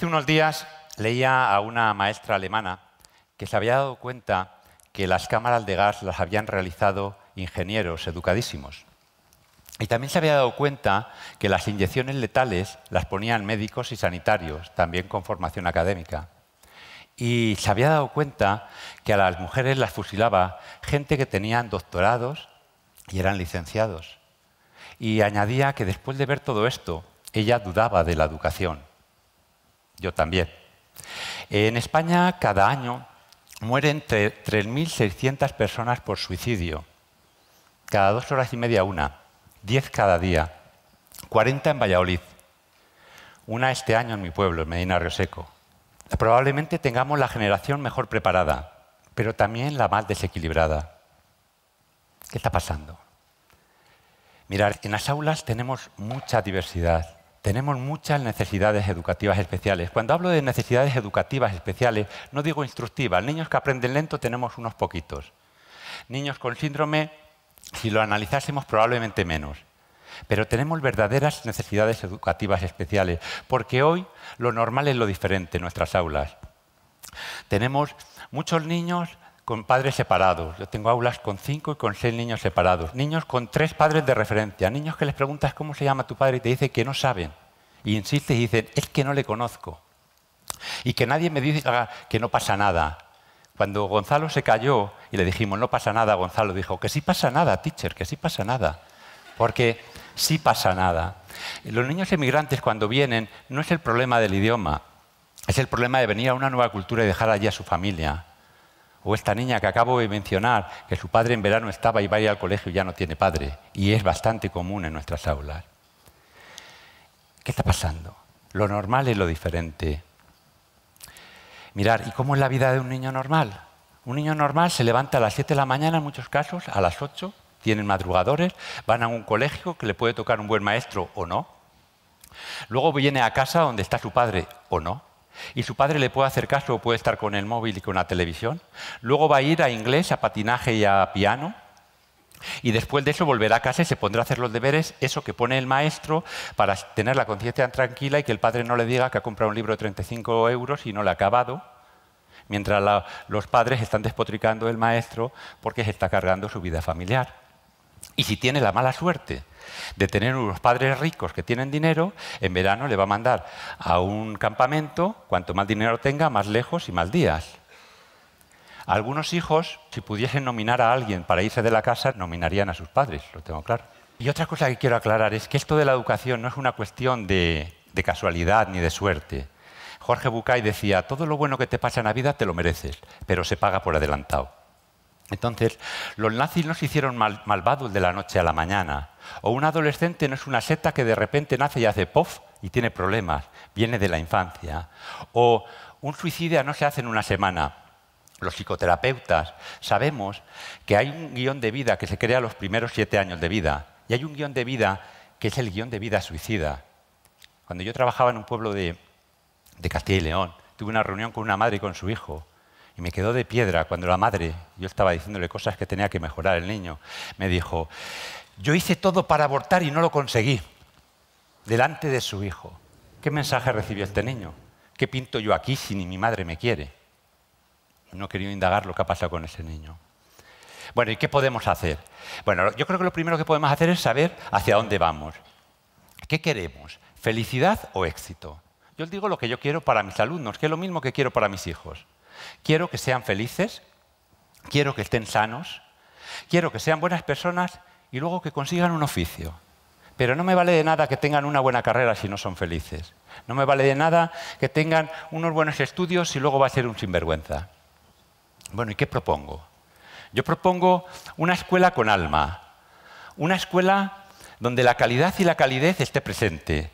Hace unos días leía a una maestra alemana que se había dado cuenta que las cámaras de gas las habían realizado ingenieros educadísimos. Y también se había dado cuenta que las inyecciones letales las ponían médicos y sanitarios, también con formación académica. Y se había dado cuenta que a las mujeres las fusilaba gente que tenían doctorados y eran licenciados. Y añadía que después de ver todo esto, ella dudaba de la educación yo también. En España, cada año mueren 3.600 personas por suicidio. Cada dos horas y media una. Diez cada día. Cuarenta en Valladolid. Una este año en mi pueblo, en Medina rioseco Probablemente tengamos la generación mejor preparada, pero también la más desequilibrada. ¿Qué está pasando? Mirad, en las aulas tenemos mucha diversidad tenemos muchas necesidades educativas especiales. Cuando hablo de necesidades educativas especiales, no digo instructivas. Niños que aprenden lento tenemos unos poquitos. Niños con síndrome, si lo analizásemos, probablemente menos. Pero tenemos verdaderas necesidades educativas especiales, porque hoy lo normal es lo diferente en nuestras aulas. Tenemos muchos niños con padres separados. Yo tengo aulas con cinco y con seis niños separados. Niños con tres padres de referencia. Niños que les preguntas cómo se llama tu padre y te dice que no saben. Y insistes y dicen, es que no le conozco. Y que nadie me dice que no pasa nada. Cuando Gonzalo se cayó y le dijimos, no pasa nada, Gonzalo dijo, que sí pasa nada, teacher, que sí pasa nada. Porque sí pasa nada. Los niños emigrantes cuando vienen no es el problema del idioma, es el problema de venir a una nueva cultura y dejar allí a su familia. O esta niña que acabo de mencionar, que su padre en verano estaba y va a ir al colegio y ya no tiene padre. Y es bastante común en nuestras aulas. ¿Qué está pasando? Lo normal es lo diferente. Mirar, ¿y cómo es la vida de un niño normal? Un niño normal se levanta a las 7 de la mañana, en muchos casos, a las 8, tienen madrugadores, van a un colegio que le puede tocar un buen maestro o no. Luego viene a casa donde está su padre o no y su padre le puede hacer caso o puede estar con el móvil y con la televisión. Luego va a ir a inglés, a patinaje y a piano. Y después de eso volverá a casa y se pondrá a hacer los deberes, eso que pone el maestro para tener la conciencia tranquila y que el padre no le diga que ha comprado un libro de 35 euros y no lo ha acabado, mientras los padres están despotricando el maestro porque se está cargando su vida familiar. Y si tiene la mala suerte de tener unos padres ricos que tienen dinero, en verano le va a mandar a un campamento, cuanto más dinero tenga, más lejos y más días. Algunos hijos, si pudiesen nominar a alguien para irse de la casa, nominarían a sus padres, lo tengo claro. Y otra cosa que quiero aclarar es que esto de la educación no es una cuestión de, casualidad ni de suerte. Jorge Bucay decía, todo lo bueno que te pasa en la vida te lo mereces, pero se paga por adelantado. Entonces, los nazis no se hicieron malvados de la noche a la mañana. O un adolescente no es una seta que de repente nace y hace pof y tiene problemas, viene de la infancia. O un suicida no se hace en una semana. Los psicoterapeutas sabemos que hay un guión de vida que se crea los primeros siete años de vida. Y hay un guión de vida que es el guión de vida suicida. Cuando yo trabajaba en un pueblo de, de Castilla y León, tuve una reunión con una madre y con su hijo me quedó de piedra cuando la madre, yo estaba diciéndole cosas que tenía que mejorar el niño, me dijo, yo hice todo para abortar y no lo conseguí, delante de su hijo. ¿Qué mensaje recibió este niño? ¿Qué pinto yo aquí si ni mi madre me quiere? No he querido indagar lo que ha pasado con ese niño. Bueno, ¿y qué podemos hacer? Bueno, yo creo que lo primero que podemos hacer es saber hacia dónde vamos. ¿Qué queremos? ¿Felicidad o éxito? Yo digo lo que yo quiero para mis alumnos, que es lo mismo que quiero para mis hijos. Quiero que sean felices, quiero que estén sanos, quiero que sean buenas personas y luego que consigan un oficio. Pero no me vale de nada que tengan una buena carrera si no son felices. No me vale de nada que tengan unos buenos estudios y luego va a ser un sinvergüenza. Bueno, ¿y qué propongo? Yo propongo una escuela con alma, una escuela donde la calidad y la calidez esté presente,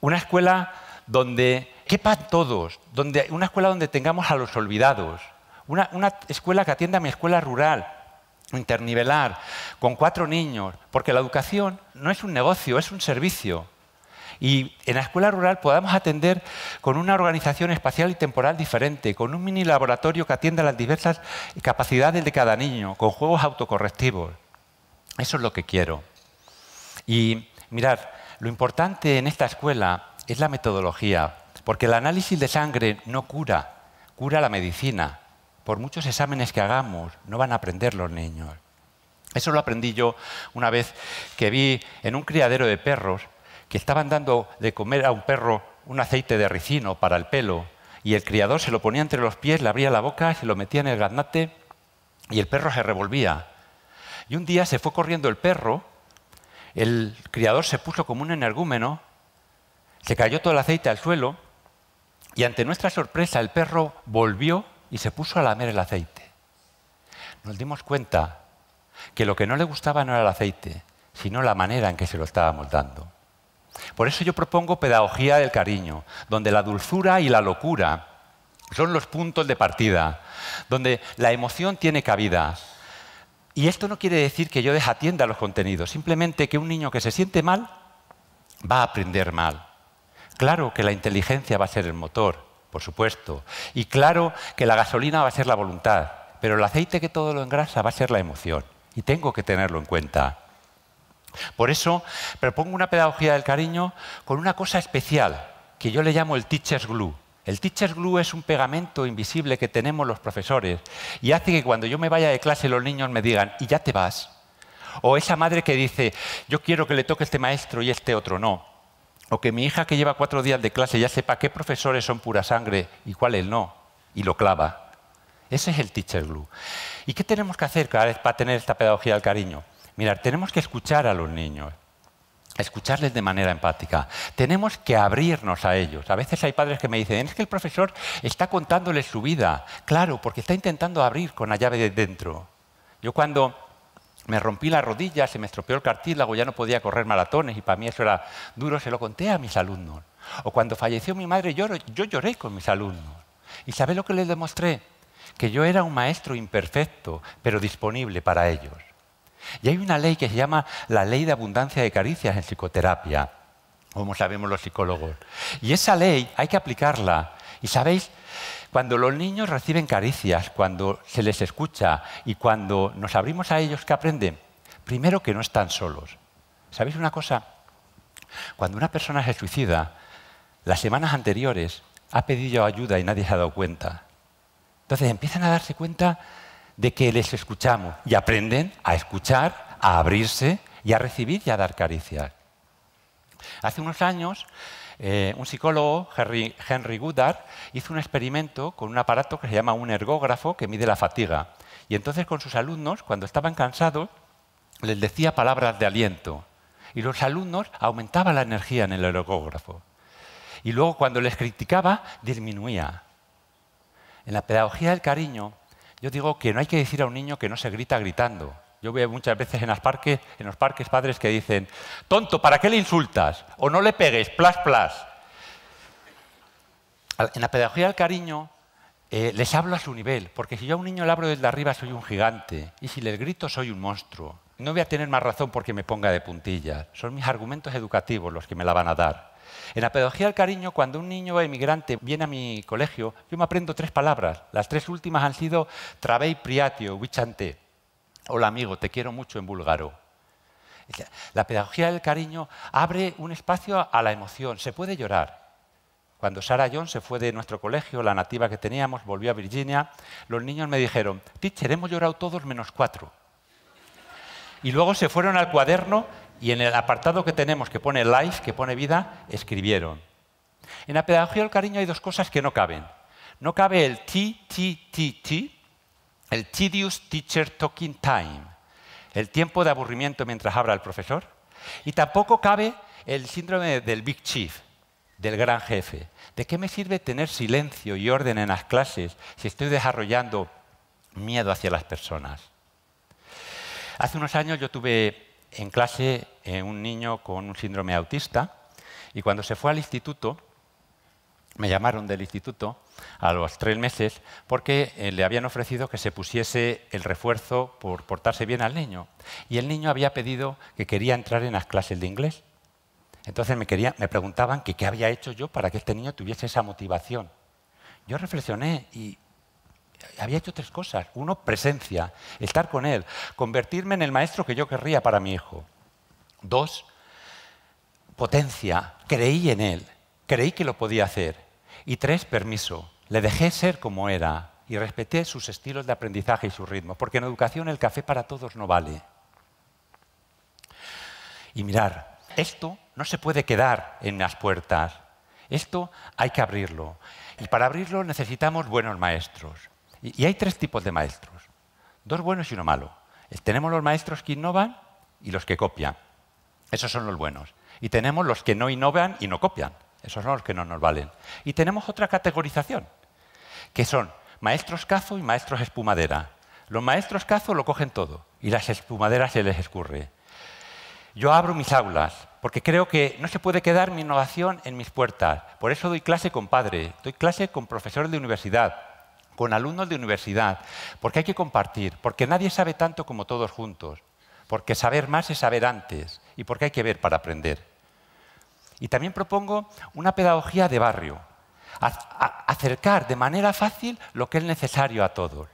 una escuela donde quepa todos, donde, una escuela donde tengamos a los olvidados, una, una escuela que atienda a mi escuela rural, internivelar, con cuatro niños, porque la educación no es un negocio, es un servicio. Y en la escuela rural podamos atender con una organización espacial y temporal diferente, con un mini laboratorio que atienda las diversas capacidades de cada niño, con juegos autocorrectivos. Eso es lo que quiero. Y mirad, lo importante en esta escuela es la metodología, porque el análisis de sangre no cura, cura la medicina. Por muchos exámenes que hagamos, no van a aprender los niños. Eso lo aprendí yo una vez que vi en un criadero de perros que estaban dando de comer a un perro un aceite de ricino para el pelo y el criador se lo ponía entre los pies, le abría la boca, se lo metía en el gaznate y el perro se revolvía. Y un día se fue corriendo el perro, el criador se puso como un energúmeno, se cayó todo el aceite al suelo y ante nuestra sorpresa el perro volvió y se puso a lamer el aceite. Nos dimos cuenta que lo que no le gustaba no era el aceite, sino la manera en que se lo estábamos dando. Por eso yo propongo pedagogía del cariño, donde la dulzura y la locura son los puntos de partida, donde la emoción tiene cabida. Y esto no quiere decir que yo desatienda los contenidos, simplemente que un niño que se siente mal va a aprender mal. Claro que la inteligencia va a ser el motor, por supuesto, y claro que la gasolina va a ser la voluntad, pero el aceite que todo lo engrasa va a ser la emoción, y tengo que tenerlo en cuenta. Por eso propongo una pedagogía del cariño con una cosa especial, que yo le llamo el teacher's glue. El teacher's glue es un pegamento invisible que tenemos los profesores y hace que cuando yo me vaya de clase los niños me digan, ¿y ya te vas? O esa madre que dice, yo quiero que le toque este maestro y este otro no o que mi hija que lleva cuatro días de clase ya sepa qué profesores son pura sangre y cuál cuáles no, y lo clava. Ese es el teacher glue. ¿Y qué tenemos que hacer cada vez para tener esta pedagogía del cariño? Mirar, tenemos que escuchar a los niños, escucharles de manera empática. Tenemos que abrirnos a ellos. A veces hay padres que me dicen, es que el profesor está contándoles su vida. Claro, porque está intentando abrir con la llave de dentro. Yo cuando me rompí la rodilla, se me estropeó el cartílago, ya no podía correr maratones y para mí eso era duro, se lo conté a mis alumnos. O cuando falleció mi madre, yo, lloré con mis alumnos. ¿Y sabéis lo que les demostré? Que yo era un maestro imperfecto, pero disponible para ellos. Y hay una ley que se llama la ley de abundancia de caricias en psicoterapia, como sabemos los psicólogos. Y esa ley hay que aplicarla. Y sabéis, cuando los niños reciben caricias, cuando se les escucha y cuando nos abrimos a ellos, ¿qué aprenden? Primero que no están solos. ¿Sabéis una cosa? Cuando una persona se suicida, las semanas anteriores ha pedido ayuda y nadie se ha dado cuenta. Entonces empiezan a darse cuenta de que les escuchamos y aprenden a escuchar, a abrirse y a recibir y a dar caricias. Hace unos años eh, un psicólogo, Henry, Henry, Goodard, hizo un experimento con un aparato que se llama un ergógrafo que mide la fatiga. Y entonces con sus alumnos, cuando estaban cansados, les decía palabras de aliento. Y los alumnos aumentaban la energía en el ergógrafo. Y luego cuando les criticaba, disminuía. En la pedagogía del cariño, yo digo que no hay que decir a un niño que no se grita gritando yo veo muchas veces en, los parques padres que dicen, tonto, ¿para qué le insultas? O no le pegues, plas, plas. En la pedagogía del cariño eh, les hablo a su nivel, porque si yo a un niño le hablo desde arriba soy un gigante, y si les grito soy un monstruo. No voy a tener más razón porque me ponga de puntillas. Son mis argumentos educativos los que me la van a dar. En la pedagogía del cariño, cuando un niño emigrante viene a mi colegio, yo me aprendo tres palabras. Las tres últimas han sido «travei priatio, wichante. Hola amigo, te quiero mucho en búlgaro. La pedagogía del cariño abre un espacio a la emoción, se puede llorar. Cuando Sara John se fue de nuestro colegio, la nativa que teníamos, volvió a Virginia, los niños me dijeron, teacher, hemos llorado todos menos cuatro. Y luego se fueron al cuaderno y en el apartado que tenemos que pone life, que pone vida, escribieron. En la pedagogía del cariño hay dos cosas que no caben. No cabe el ti, ti, ti, ti, el tedious teacher talking time, el tiempo de aburrimiento mientras habla el profesor, y tampoco cabe el síndrome del big chief, del gran jefe. ¿De qué me sirve tener silencio y orden en las clases si estoy desarrollando miedo hacia las personas? Hace unos años yo tuve en clase eh, un niño con un síndrome autista y cuando se fue al instituto, me llamaron del instituto a los tres meses porque eh, le habían ofrecido que se pusiese el refuerzo por portarse bien al niño. Y el niño había pedido que quería entrar en las clases de inglés. Entonces me, me preguntaban que qué había hecho yo para que este niño tuviese esa motivación. Yo reflexioné y había hecho tres cosas. Uno, presencia, estar con él, convertirme en el maestro que yo querría para mi hijo. Dos, potencia, creí en él, creí que lo podía hacer. Y tres, permiso. Le dejé ser como era y respeté sus estilos de aprendizaje y su ritmo, porque en educación el café para todos no vale. Y mirar, esto no se puede quedar en las puertas, esto hay que abrirlo. Y para abrirlo necesitamos buenos maestros. Y hay tres tipos de maestros, dos buenos y uno malo. Eh, tenemos los maestros que innovan y los que copian. Esos son los buenos. Y tenemos los que no innovan y no copian. Esos son los que no nos valen. Y tenemos otra categorización, que son maestros cazo y maestros espumadera. Los maestros cazo lo cogen todo y las espumaderas se les escurre. Yo abro mis aulas porque creo que no se puede quedar mi innovación en mis puertas. Por eso doy clase con padres, doy clase con profesores de universidad, con alumnos de universidad, porque hay que compartir, porque nadie sabe tanto como todos juntos, porque saber más es saber antes y porque hay que ver para aprender. Y también propongo una pedagogía de barrio, acercar de manera fácil lo que es necesario a todos.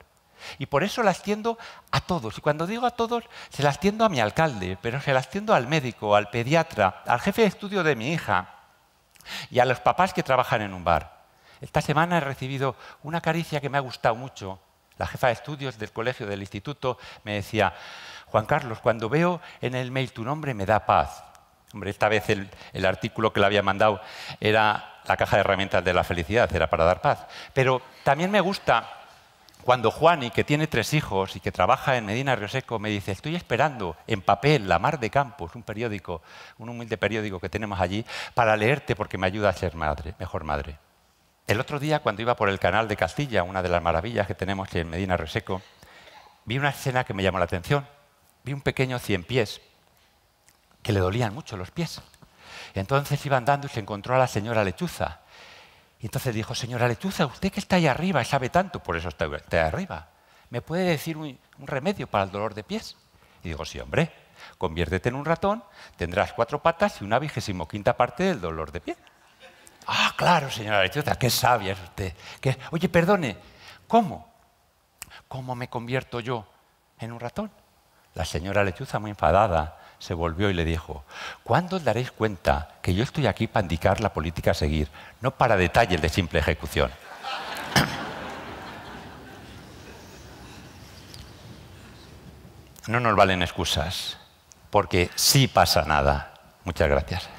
Y por eso las tiendo a todos. Y cuando digo a todos, se las tiendo a mi alcalde, pero se las tiendo al médico, al pediatra, al jefe de estudio de mi hija y a los papás que trabajan en un bar. Esta semana he recibido una caricia que me ha gustado mucho. La jefa de estudios del colegio, del instituto, me decía, Juan Carlos, cuando veo en el mail tu nombre me da paz. Hombre, esta vez el, artículo que le había mandado era la caja de herramientas de la felicidad, era para dar paz. Pero también me gusta cuando Juani, que tiene tres hijos y que trabaja en Medina Rioseco, me dice, estoy esperando en papel La Mar de Campos, un periódico, un humilde periódico que tenemos allí, para leerte porque me ayuda a ser madre, mejor madre. El otro día, cuando iba por el canal de Castilla, una de las maravillas que tenemos en Medina Reseco, vi una escena que me llamó la atención. Vi un pequeño cien pies que le dolían mucho los pies. Entonces iba andando y se encontró a la señora Lechuza. Y entonces dijo, señora Lechuza, usted que está ahí arriba sabe tanto, por eso está, ahí arriba, ¿me puede decir un, remedio para el dolor de pies? Y digo, sí, hombre, conviértete en un ratón, tendrás cuatro patas y una vigésimo quinta parte del dolor de pies. Ah, claro, señora Lechuza, qué sabia es usted. Oye, perdone, ¿cómo? ¿Cómo me convierto yo en un ratón? La señora Lechuza, muy enfadada, se volvió y le dijo, ¿cuándo os daréis cuenta que yo estoy aquí para indicar la política a seguir, no para detalles de simple ejecución? no nos valen excusas, porque sí pasa nada. Muchas gracias.